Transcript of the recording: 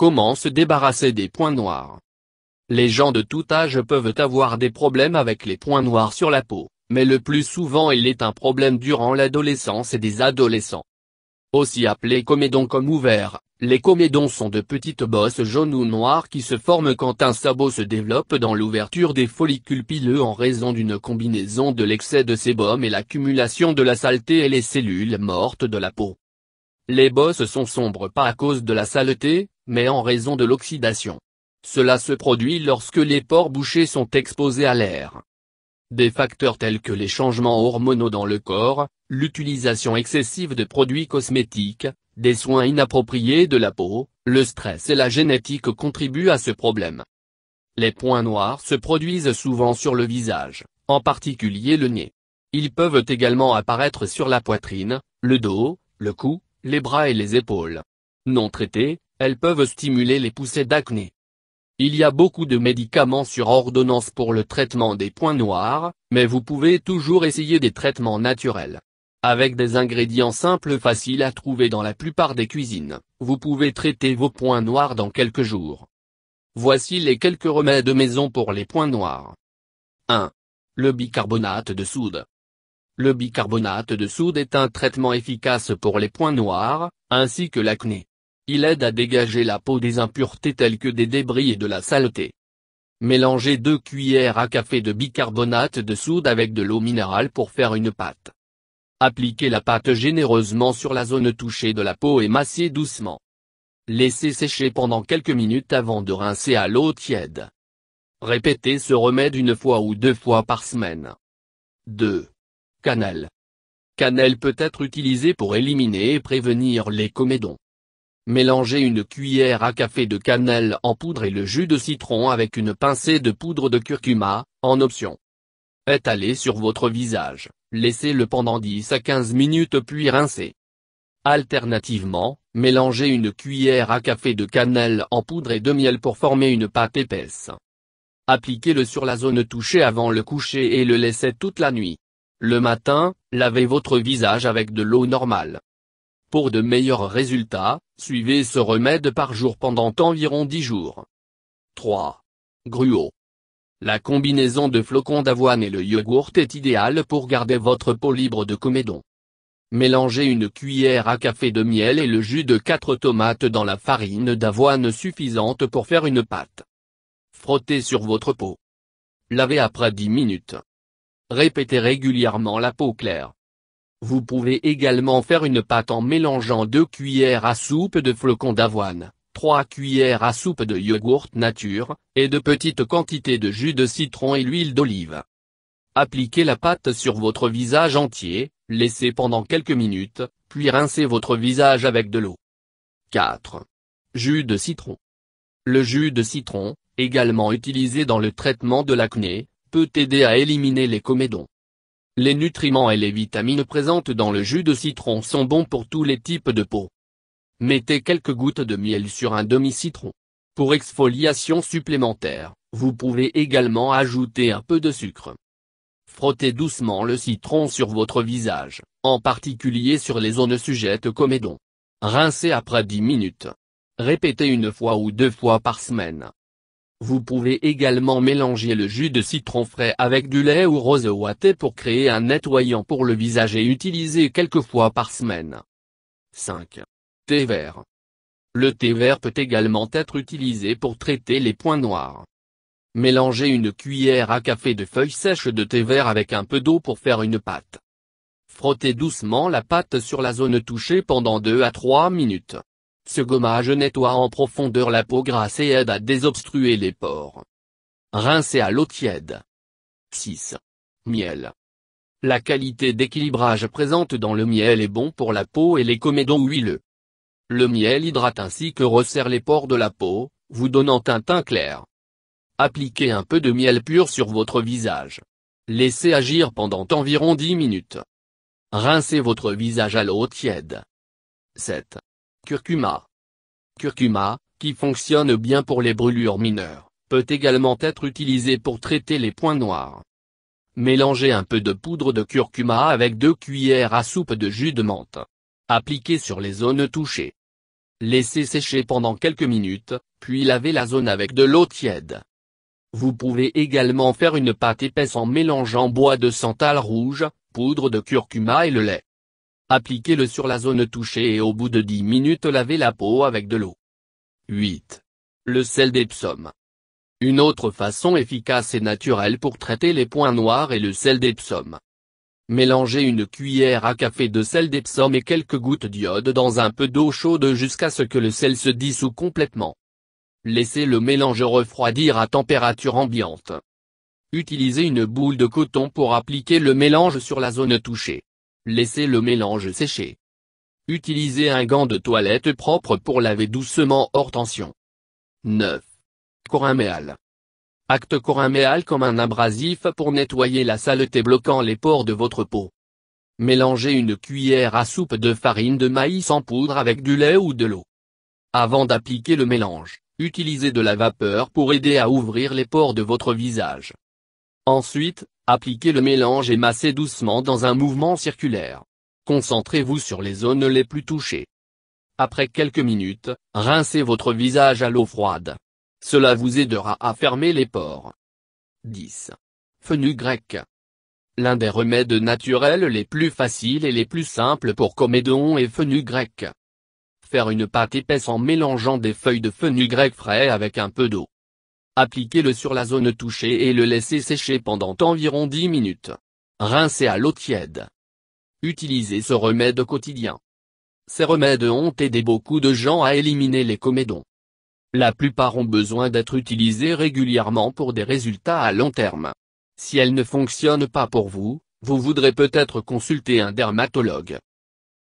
Comment se débarrasser des points noirs Les gens de tout âge peuvent avoir des problèmes avec les points noirs sur la peau, mais le plus souvent il est un problème durant l'adolescence et des adolescents. Aussi appelés comédons comme ouverts, les comédons sont de petites bosses jaunes ou noires qui se forment quand un sabot se développe dans l'ouverture des follicules pileux en raison d'une combinaison de l'excès de sébum et l'accumulation de la saleté et les cellules mortes de la peau. Les bosses sont sombres pas à cause de la saleté, mais en raison de l'oxydation. Cela se produit lorsque les pores bouchés sont exposés à l'air. Des facteurs tels que les changements hormonaux dans le corps, l'utilisation excessive de produits cosmétiques, des soins inappropriés de la peau, le stress et la génétique contribuent à ce problème. Les points noirs se produisent souvent sur le visage, en particulier le nez. Ils peuvent également apparaître sur la poitrine, le dos, le cou, les bras et les épaules. Non traitées, elles peuvent stimuler les poussées d'acné. Il y a beaucoup de médicaments sur ordonnance pour le traitement des points noirs, mais vous pouvez toujours essayer des traitements naturels. Avec des ingrédients simples faciles à trouver dans la plupart des cuisines, vous pouvez traiter vos points noirs dans quelques jours. Voici les quelques remèdes maison pour les points noirs. 1. Le bicarbonate de soude. Le bicarbonate de soude est un traitement efficace pour les points noirs, ainsi que l'acné. Il aide à dégager la peau des impuretés telles que des débris et de la saleté. Mélangez deux cuillères à café de bicarbonate de soude avec de l'eau minérale pour faire une pâte. Appliquez la pâte généreusement sur la zone touchée de la peau et massez doucement. Laissez sécher pendant quelques minutes avant de rincer à l'eau tiède. Répétez ce remède une fois ou deux fois par semaine. 2. Cannelle. Cannelle peut être utilisée pour éliminer et prévenir les comédons. Mélangez une cuillère à café de cannelle en poudre et le jus de citron avec une pincée de poudre de curcuma, en option. Étalez sur votre visage, laissez-le pendant 10 à 15 minutes puis rincez. Alternativement, mélangez une cuillère à café de cannelle en poudre et de miel pour former une pâte épaisse. Appliquez-le sur la zone touchée avant le coucher et le laissez toute la nuit. Le matin, lavez votre visage avec de l'eau normale. Pour de meilleurs résultats, suivez ce remède par jour pendant environ 10 jours. 3. Gruau. La combinaison de flocons d'avoine et le yogourt est idéale pour garder votre peau libre de comédons. Mélangez une cuillère à café de miel et le jus de 4 tomates dans la farine d'avoine suffisante pour faire une pâte. Frottez sur votre peau. Lavez après 10 minutes. Répétez régulièrement la peau claire. Vous pouvez également faire une pâte en mélangeant 2 cuillères à soupe de flocons d'avoine, 3 cuillères à soupe de yogourt nature, et de petites quantités de jus de citron et l'huile d'olive. Appliquez la pâte sur votre visage entier, laissez pendant quelques minutes, puis rincez votre visage avec de l'eau. 4. Jus de citron. Le jus de citron, également utilisé dans le traitement de l'acné, peut aider à éliminer les comédons. Les nutriments et les vitamines présentes dans le jus de citron sont bons pour tous les types de peau. Mettez quelques gouttes de miel sur un demi-citron. Pour exfoliation supplémentaire, vous pouvez également ajouter un peu de sucre. Frottez doucement le citron sur votre visage, en particulier sur les zones sujettes comédons. Rincez après 10 minutes. Répétez une fois ou deux fois par semaine. Vous pouvez également mélanger le jus de citron frais avec du lait ou rose ouaté pour créer un nettoyant pour le visage et utiliser quelques fois par semaine. 5. Thé vert. Le thé vert peut également être utilisé pour traiter les points noirs. Mélangez une cuillère à café de feuilles sèches de thé vert avec un peu d'eau pour faire une pâte. Frottez doucement la pâte sur la zone touchée pendant 2 à 3 minutes. Ce gommage nettoie en profondeur la peau grasse et aide à désobstruer les pores. Rincez à l'eau tiède. 6. Miel. La qualité d'équilibrage présente dans le miel est bon pour la peau et les comédons huileux. Le miel hydrate ainsi que resserre les pores de la peau, vous donnant un teint clair. Appliquez un peu de miel pur sur votre visage. Laissez agir pendant environ 10 minutes. Rincez votre visage à l'eau tiède. 7. Curcuma. Curcuma, qui fonctionne bien pour les brûlures mineures, peut également être utilisé pour traiter les points noirs. Mélangez un peu de poudre de curcuma avec deux cuillères à soupe de jus de menthe. Appliquez sur les zones touchées. Laissez sécher pendant quelques minutes, puis lavez la zone avec de l'eau tiède. Vous pouvez également faire une pâte épaisse en mélangeant bois de santal rouge, poudre de curcuma et le lait. Appliquez-le sur la zone touchée et au bout de 10 minutes lavez la peau avec de l'eau. 8. Le sel d'Epsom. Une autre façon efficace et naturelle pour traiter les points noirs est le sel d'Epsom. Mélangez une cuillère à café de sel d'Epsom et quelques gouttes d'iode dans un peu d'eau chaude jusqu'à ce que le sel se dissout complètement. Laissez le mélange refroidir à température ambiante. Utilisez une boule de coton pour appliquer le mélange sur la zone touchée. Laissez le mélange sécher. Utilisez un gant de toilette propre pour laver doucement hors tension. 9. Coraméal. Acte coraméal comme un abrasif pour nettoyer la saleté bloquant les pores de votre peau. Mélangez une cuillère à soupe de farine de maïs en poudre avec du lait ou de l'eau. Avant d'appliquer le mélange, utilisez de la vapeur pour aider à ouvrir les pores de votre visage. Ensuite, appliquez le mélange et massez doucement dans un mouvement circulaire. Concentrez-vous sur les zones les plus touchées. Après quelques minutes, rincez votre visage à l'eau froide. Cela vous aidera à fermer les pores. 10. Fenu grec. L'un des remèdes naturels les plus faciles et les plus simples pour comédon est fenu grec. Faire une pâte épaisse en mélangeant des feuilles de grec frais avec un peu d'eau. Appliquez-le sur la zone touchée et le laissez sécher pendant environ 10 minutes. Rincez à l'eau tiède. Utilisez ce remède quotidien. Ces remèdes ont aidé beaucoup de gens à éliminer les comédons. La plupart ont besoin d'être utilisés régulièrement pour des résultats à long terme. Si elles ne fonctionnent pas pour vous, vous voudrez peut-être consulter un dermatologue.